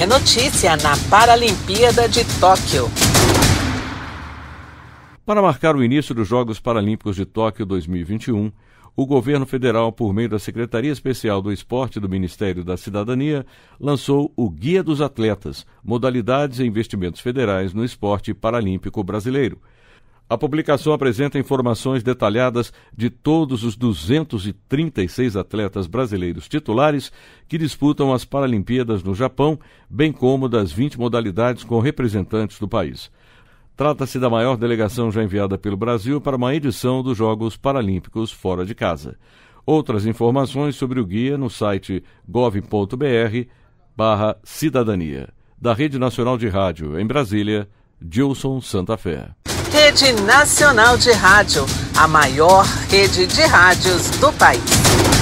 é notícia na Paralimpíada de Tóquio. Para marcar o início dos Jogos Paralímpicos de Tóquio 2021, o governo federal, por meio da Secretaria Especial do Esporte do Ministério da Cidadania, lançou o Guia dos Atletas, Modalidades e Investimentos Federais no Esporte Paralímpico Brasileiro, a publicação apresenta informações detalhadas de todos os 236 atletas brasileiros titulares que disputam as Paralimpíadas no Japão, bem como das 20 modalidades com representantes do país. Trata-se da maior delegação já enviada pelo Brasil para uma edição dos Jogos Paralímpicos fora de casa. Outras informações sobre o guia no site gov.br/cidadania. Da Rede Nacional de Rádio, em Brasília, Gilson Santa Fé. Rede Nacional de Rádio, a maior rede de rádios do país.